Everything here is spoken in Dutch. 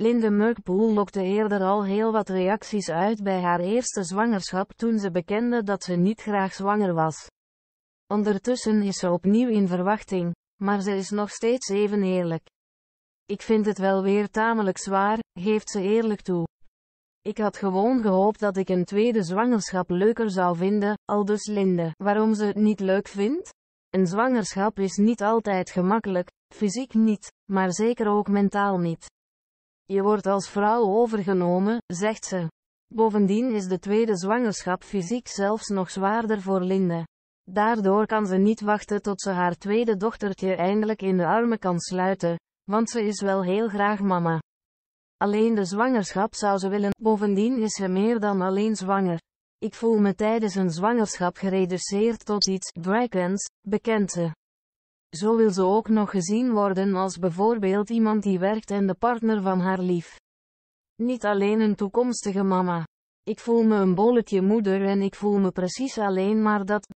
Linde Mugpoel lokte eerder al heel wat reacties uit bij haar eerste zwangerschap toen ze bekende dat ze niet graag zwanger was. Ondertussen is ze opnieuw in verwachting, maar ze is nog steeds even eerlijk. Ik vind het wel weer tamelijk zwaar, geeft ze eerlijk toe. Ik had gewoon gehoopt dat ik een tweede zwangerschap leuker zou vinden, al dus Linde. Waarom ze het niet leuk vindt? Een zwangerschap is niet altijd gemakkelijk, fysiek niet, maar zeker ook mentaal niet. Je wordt als vrouw overgenomen, zegt ze. Bovendien is de tweede zwangerschap fysiek zelfs nog zwaarder voor Linde. Daardoor kan ze niet wachten tot ze haar tweede dochtertje eindelijk in de armen kan sluiten, want ze is wel heel graag mama. Alleen de zwangerschap zou ze willen, bovendien is ze meer dan alleen zwanger. Ik voel me tijdens een zwangerschap gereduceerd tot iets, dragons, bekent ze. Zo wil ze ook nog gezien worden als bijvoorbeeld iemand die werkt en de partner van haar lief. Niet alleen een toekomstige mama. Ik voel me een bolletje moeder en ik voel me precies alleen maar dat.